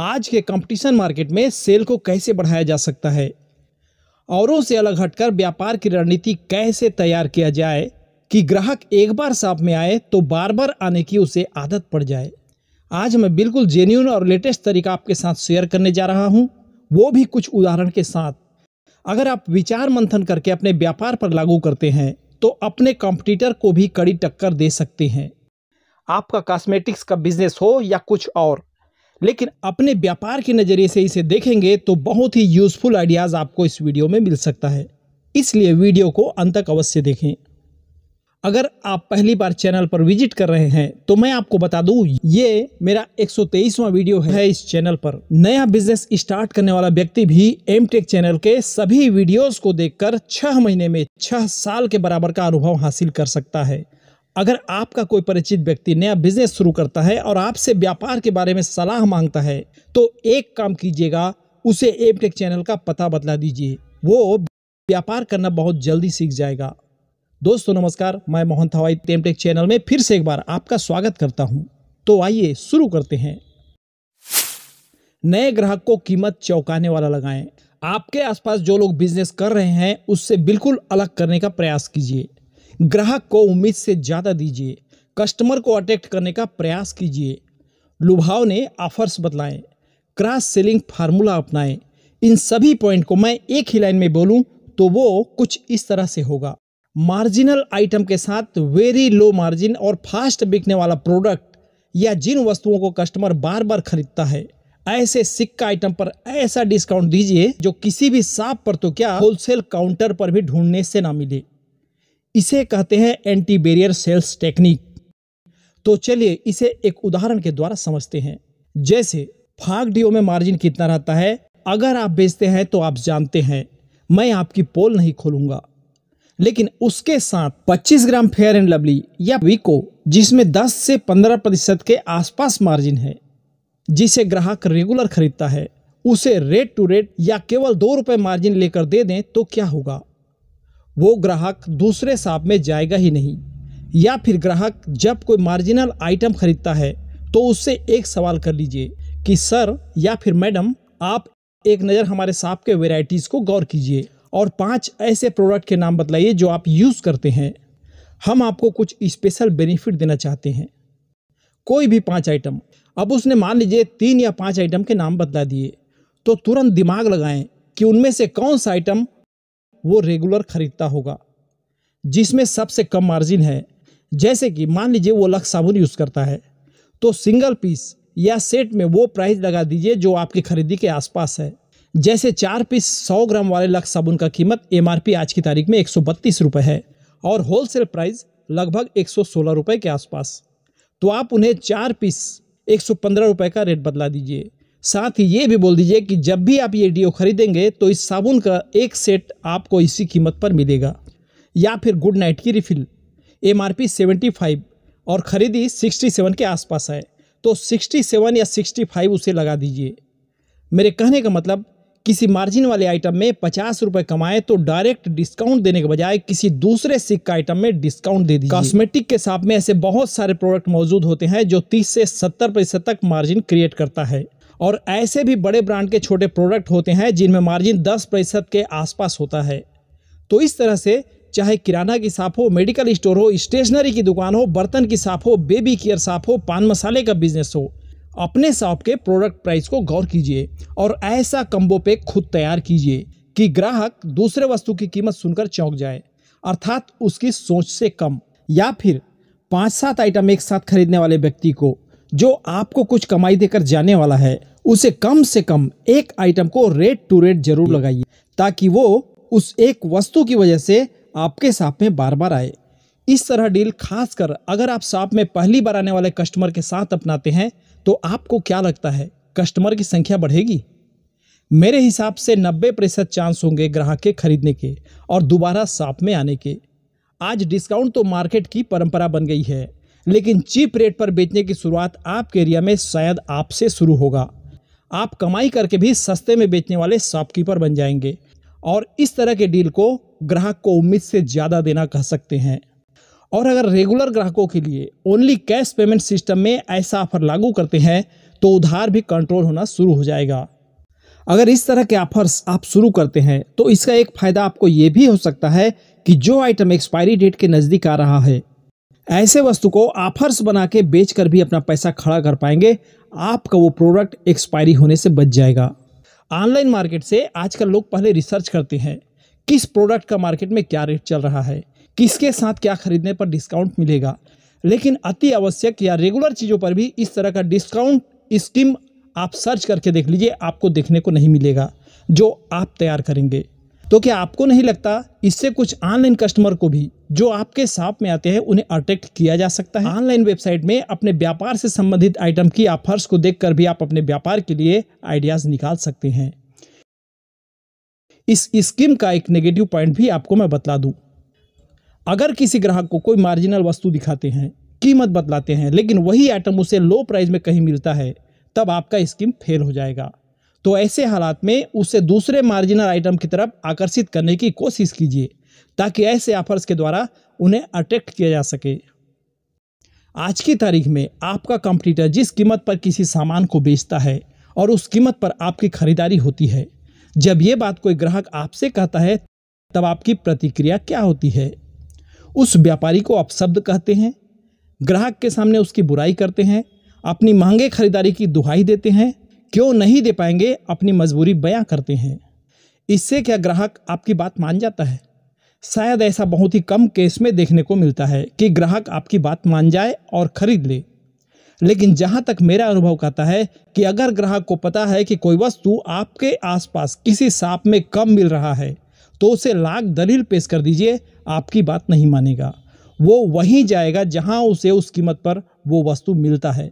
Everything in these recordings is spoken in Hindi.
आज के कंपटीशन मार्केट में सेल को कैसे बढ़ाया जा सकता है औरों से अलग हटकर व्यापार की रणनीति कैसे तैयार किया जाए कि ग्राहक एक बार साफ में आए तो बार बार आने की उसे आदत पड़ जाए आज मैं बिल्कुल जेन्यून और लेटेस्ट तरीका आपके साथ शेयर करने जा रहा हूं वो भी कुछ उदाहरण के साथ अगर आप विचार मंथन करके अपने व्यापार पर लागू करते हैं तो अपने कॉम्पिटिटर को भी कड़ी टक्कर दे सकते हैं आपका कॉस्मेटिक्स का बिजनेस हो या कुछ और लेकिन अपने व्यापार के नज़रिए से इसे देखेंगे तो बहुत ही यूज़फुल आइडियाज़ आपको इस वीडियो में मिल सकता है इसलिए वीडियो को अंत तक अवश्य देखें अगर आप पहली बार चैनल पर विजिट कर रहे हैं तो मैं आपको बता दूं ये मेरा 123वां वीडियो है इस चैनल पर नया बिजनेस स्टार्ट करने वाला व्यक्ति भी एम टेक चैनल के सभी वीडियोस को देखकर छह महीने में छह साल के बराबर का अनुभव हासिल कर सकता है अगर आपका कोई परिचित व्यक्ति नया बिजनेस शुरू करता है और आपसे व्यापार के बारे में सलाह मांगता है तो एक काम कीजिएगा उसे एमटेक चैनल का पता बदला दीजिए वो व्यापार करना बहुत जल्दी सीख जाएगा दोस्तों नमस्कार मैं मोहन थवाई एमटेक चैनल में फिर से एक बार आपका स्वागत करता हूं तो आइए शुरू करते हैं नए ग्राहक को कीमत चौंकाने वाला लगाएं आपके आसपास जो लोग बिजनेस कर रहे हैं उससे बिल्कुल अलग करने का प्रयास कीजिए ग्राहक को उम्मीद से ज़्यादा दीजिए कस्टमर को अट्रैक्ट करने का प्रयास कीजिए लुभाव ने ऑफर्स बतलाएं क्रॉस सेलिंग फार्मूला अपनाएं इन सभी पॉइंट को मैं एक ही लाइन में बोलूं तो वो कुछ इस तरह से होगा मार्जिनल आइटम के साथ वेरी लो मार्जिन और फास्ट बिकने वाला प्रोडक्ट या जिन वस्तुओं को कस्टमर बार बार खरीदता है ऐसे सिक्का आइटम पर ऐसा डिस्काउंट दीजिए जो किसी भी साफ पर तो क्या होलसेल काउंटर पर भी ढूंढने से ना मिले इसे कहते हैं एंटी बेरियर सेल्स टेक्निक तो चलिए इसे एक उदाहरण के द्वारा समझते हैं जैसे फाग डीओ में मार्जिन कितना रहता है अगर आप बेचते हैं तो आप जानते हैं मैं आपकी पोल नहीं खोलूंगा लेकिन उसके साथ 25 ग्राम फेयर एंड लवली या वीको जिसमें 10 से 15 प्रतिशत के आसपास मार्जिन है जिसे ग्राहक रेगुलर खरीदता है उसे रेट टू रेट या केवल दो रुपए मार्जिन लेकर दे दें तो क्या होगा वो ग्राहक दूसरे शॉप में जाएगा ही नहीं या फिर ग्राहक जब कोई मार्जिनल आइटम खरीदता है तो उससे एक सवाल कर लीजिए कि सर या फिर मैडम आप एक नज़र हमारे शॉप के वेराइटीज़ को गौर कीजिए और पांच ऐसे प्रोडक्ट के नाम बतलाइए जो आप यूज़ करते हैं हम आपको कुछ स्पेशल बेनिफिट देना चाहते हैं कोई भी पांच आइटम अब उसने मान लीजिए तीन या पांच आइटम के नाम बता दिए तो तुरंत दिमाग लगाएं कि उनमें से कौन सा आइटम वो रेगुलर खरीदता होगा जिसमें सबसे कम मार्जिन है जैसे कि मान लीजिए वो लक्स साबुन यूज़ करता है तो सिंगल पीस या सेट में वो प्राइस लगा दीजिए जो आपकी खरीदी के आसपास है जैसे चार पीस सौ ग्राम वाले लक्स साबुन का कीमत एमआरपी आज की तारीख में एक सौ है और होलसेल प्राइस लगभग एक सौ के आसपास तो आप उन्हें चार पीस एक सौ का रेट बदला दीजिए साथ ही ये भी बोल दीजिए कि जब भी आप ये डीओ खरीदेंगे तो इस साबुन का एक सेट आपको इसी कीमत पर मिलेगा या फिर गुड नाइट की refill M R P seventy five और ख़रीदी सिक्सटी सेवन के आसपास है तो सिक्सटी सेवन या सिक्सटी फाइव उसे लगा दीजिए मेरे कहने का मतलब किसी मार्जिन वाले आइटम में पचास रुपये कमाएँ तो डायरेक्ट डिस्काउंट देने के बजाय किसी दूसरे सिक्का का आइटम में डिस्काउंट दे दीजिए कॉस्मेटिक के साथ में ऐसे बहुत सारे प्रोडक्ट मौजूद होते हैं जो तीस से सत्तर प्रतिशत तक मार्जिन क्रिएट करता है और ऐसे भी बड़े ब्रांड के छोटे प्रोडक्ट होते हैं जिनमें मार्जिन दस प्रतिशत के आसपास होता है तो इस तरह से चाहे किराना की साफ हो मेडिकल स्टोर हो स्टेशनरी की दुकान हो बर्तन की साफ हो बेबी केयर साफ हो पान मसाले का बिजनेस हो अपने शॉप के प्रोडक्ट प्राइस को गौर कीजिए और ऐसा कम्बो पे खुद तैयार कीजिए कि ग्राहक दूसरे वस्तु की कीमत सुनकर चौंक जाए अर्थात उसकी सोच से कम या फिर पाँच सात आइटम एक साथ खरीदने वाले व्यक्ति को जो आपको कुछ कमाई देकर जाने वाला है उसे कम से कम एक आइटम को रेट टू रेट जरूर लगाइए ताकि वो उस एक वस्तु की वजह से आपके साथ में बार बार आए इस तरह डील खासकर अगर आप साप में पहली बार आने वाले कस्टमर के साथ अपनाते हैं तो आपको क्या लगता है कस्टमर की संख्या बढ़ेगी मेरे हिसाब से 90 प्रतिशत चांस होंगे ग्राहक के खरीदने के और दोबारा साप में आने के आज डिस्काउंट तो मार्केट की परंपरा बन गई है लेकिन चीप रेट पर बेचने की शुरुआत आपके एरिया में शायद आपसे शुरू होगा आप कमाई करके भी सस्ते में बेचने वाले शॉपकीपर बन जाएंगे और इस तरह के डील को ग्राहक को उम्मीद से ज़्यादा देना कह सकते हैं और अगर रेगुलर ग्राहकों के लिए ओनली कैश पेमेंट सिस्टम में ऐसा ऑफर लागू करते हैं तो उधार भी कंट्रोल होना शुरू हो जाएगा अगर इस तरह के ऑफर्स आप शुरू करते हैं तो इसका एक फायदा आपको ये भी हो सकता है कि जो आइटम एक्सपायरी डेट के नज़दीक आ रहा है ऐसे वस्तु को ऑफर्स बना के बेच कर भी अपना पैसा खड़ा कर पाएंगे आपका वो प्रोडक्ट एक्सपायरी होने से बच जाएगा ऑनलाइन मार्केट से आजकल लोग पहले रिसर्च करते हैं किस प्रोडक्ट का मार्केट में क्या रेट चल रहा है किसके साथ क्या खरीदने पर डिस्काउंट मिलेगा लेकिन अति आवश्यक या रेगुलर चीज़ों पर भी इस तरह का डिस्काउंट स्कीम आप सर्च करके देख लीजिए आपको देखने को नहीं मिलेगा जो आप तैयार करेंगे तो क्या आपको नहीं लगता इससे कुछ ऑनलाइन कस्टमर को भी जो आपके शॉप में आते हैं उन्हें अट्रैक्ट किया जा सकता है ऑनलाइन वेबसाइट में अपने व्यापार से संबंधित आइटम की ऑफर्स को देखकर भी आप अपने व्यापार के लिए आइडियाज निकाल सकते हैं इस स्कीम का एक नेगेटिव पॉइंट भी आपको मैं बतला दूं अगर किसी ग्राहक को कोई मार्जिनल वस्तु दिखाते हैं कीमत बतलाते हैं लेकिन वही आइटम उसे लो प्राइस में कहीं मिलता है तब आपका स्कीम फेल हो जाएगा तो ऐसे हालात में उसे दूसरे मार्जिनल आइटम की तरफ आकर्षित करने की कोशिश कीजिए ताकि ऐसे ऑफर्स के द्वारा उन्हें अट्रैक्ट किया जा सके आज की तारीख में आपका कंप्यूटर जिस कीमत पर किसी सामान को बेचता है और उस कीमत पर आपकी खरीदारी होती है जब ये बात कोई ग्राहक आपसे कहता है तब आपकी प्रतिक्रिया क्या होती है उस व्यापारी को आप शब्द कहते हैं ग्राहक के सामने उसकी बुराई करते हैं अपनी महंगे खरीदारी की दुहाई देते हैं क्यों नहीं दे पाएंगे अपनी मजबूरी बयां करते हैं इससे क्या ग्राहक आपकी बात मान जाता है शायद ऐसा बहुत ही कम केस में देखने को मिलता है कि ग्राहक आपकी बात मान जाए और खरीद ले लेकिन जहां तक मेरा अनुभव कहता है कि अगर ग्राहक को पता है कि कोई वस्तु आपके आसपास किसी सांप में कम मिल रहा है तो उसे लाख दलील पेश कर दीजिए आपकी बात नहीं मानेगा वो वहीं जाएगा जहां उसे उस कीमत पर वो वस्तु मिलता है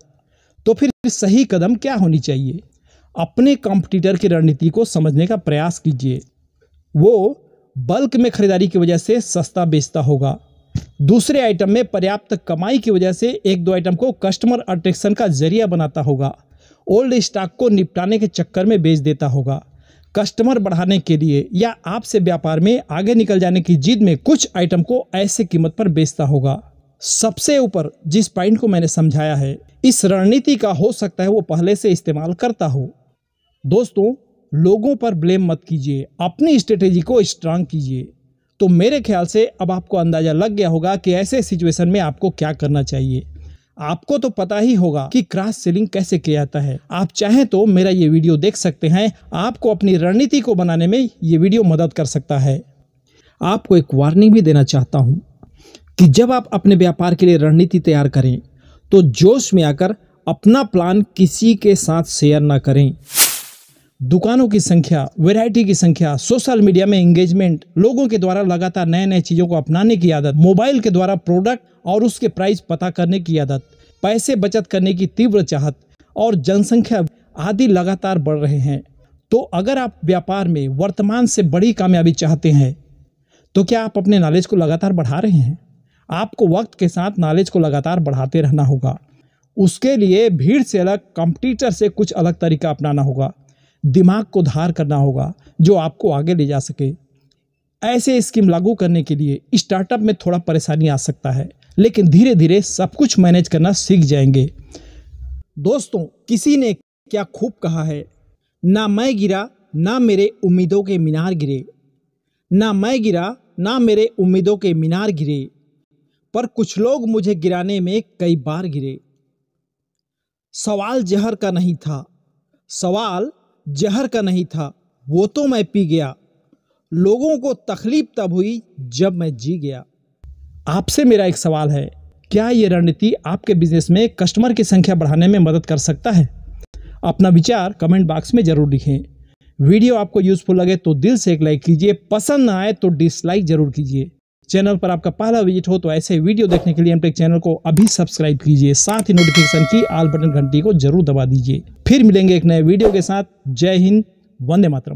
तो फिर सही कदम क्या होनी चाहिए अपने कॉम्पिटिटर की रणनीति को समझने का प्रयास कीजिए वो बल्क में खरीदारी की वजह से सस्ता बेचता होगा दूसरे आइटम में पर्याप्त कमाई की वजह से एक दो आइटम को कस्टमर अट्रैक्शन का जरिया बनाता होगा ओल्ड स्टॉक को निपटाने के चक्कर में बेच देता होगा कस्टमर बढ़ाने के लिए या आपसे व्यापार में आगे निकल जाने की जिद में कुछ आइटम को ऐसे कीमत पर बेचता होगा सबसे ऊपर जिस पॉइंट को मैंने समझाया है इस रणनीति का हो सकता है वो पहले से इस्तेमाल करता हो दोस्तों लोगों पर ब्लेम मत कीजिए अपनी स्ट्रेटेजी को स्ट्रांग कीजिए तो मेरे ख्याल से अब आपको अंदाज़ा लग गया होगा कि ऐसे सिचुएशन में आपको क्या करना चाहिए आपको तो पता ही होगा कि क्रॉस सेलिंग कैसे किया जाता है आप चाहें तो मेरा ये वीडियो देख सकते हैं आपको अपनी रणनीति को बनाने में ये वीडियो मदद कर सकता है आपको एक वार्निंग भी देना चाहता हूँ कि जब आप अपने व्यापार के लिए रणनीति तैयार करें तो जोश में आकर अपना प्लान किसी के साथ शेयर ना करें दुकानों की संख्या वैरायटी की संख्या सोशल मीडिया में एंगेजमेंट लोगों के द्वारा लगातार नए नए चीज़ों को अपनाने की आदत मोबाइल के द्वारा प्रोडक्ट और उसके प्राइस पता करने की आदत पैसे बचत करने की तीव्र चाहत और जनसंख्या आदि लगातार बढ़ रहे हैं तो अगर आप व्यापार में वर्तमान से बड़ी कामयाबी चाहते हैं तो क्या आप अपने नॉलेज को लगातार बढ़ा रहे हैं आपको वक्त के साथ नॉलेज को लगातार बढ़ाते रहना होगा उसके लिए भीड़ से अलग कंपटीटर से कुछ अलग तरीका अपनाना होगा दिमाग को धार करना होगा जो आपको आगे ले जा सके ऐसे स्कीम लागू करने के लिए स्टार्टअप में थोड़ा परेशानी आ सकता है लेकिन धीरे धीरे सब कुछ मैनेज करना सीख जाएंगे दोस्तों किसी ने क्या खूब कहा है ना मैं गिरा ना मेरे उम्मीदों के मीनार गिरे ना मैं गिरा ना मेरे उम्मीदों के मीनार गिरे पर कुछ लोग मुझे गिराने में कई बार गिरे सवाल जहर का नहीं था सवाल जहर का नहीं था वो तो मैं पी गया लोगों को तकलीफ तब हुई जब मैं जी गया आपसे मेरा एक सवाल है क्या ये रणनीति आपके बिजनेस में कस्टमर की संख्या बढ़ाने में मदद कर सकता है अपना विचार कमेंट बॉक्स में जरूर लिखें वीडियो आपको यूज़फुल लगे तो दिल से एक लाइक कीजिए पसंद ना आए तो डिसलाइक जरूर कीजिए चैनल पर आपका पहला विजिट हो तो ऐसे वीडियो देखने के लिए एमटेक चैनल को अभी सब्सक्राइब कीजिए साथ ही नोटिफिकेशन की आल बटन घंटी को जरूर दबा दीजिए फिर मिलेंगे एक नए वीडियो के साथ जय हिंद वंदे मातरम